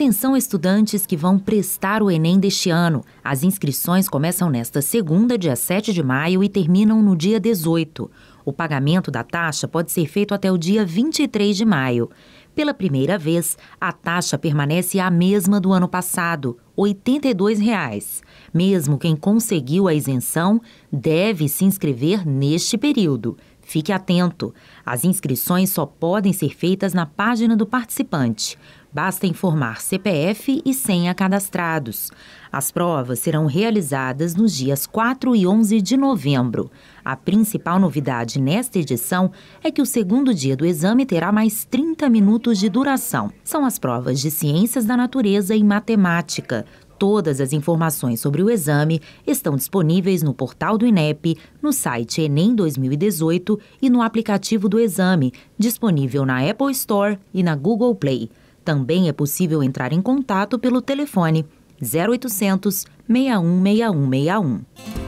Atenção estudantes que vão prestar o Enem deste ano. As inscrições começam nesta segunda, dia 7 de maio, e terminam no dia 18. O pagamento da taxa pode ser feito até o dia 23 de maio. Pela primeira vez, a taxa permanece a mesma do ano passado, R$ 82,00. Mesmo quem conseguiu a isenção deve se inscrever neste período. Fique atento: as inscrições só podem ser feitas na página do participante. Basta informar CPF e senha cadastrados. As provas serão realizadas nos dias 4 e 11 de novembro. A principal novidade nesta edição é que o segundo dia do exame terá mais 30 minutos de duração. São as provas de Ciências da Natureza e Matemática, Todas as informações sobre o exame estão disponíveis no portal do INEP, no site Enem 2018 e no aplicativo do exame, disponível na Apple Store e na Google Play. Também é possível entrar em contato pelo telefone 0800 616161.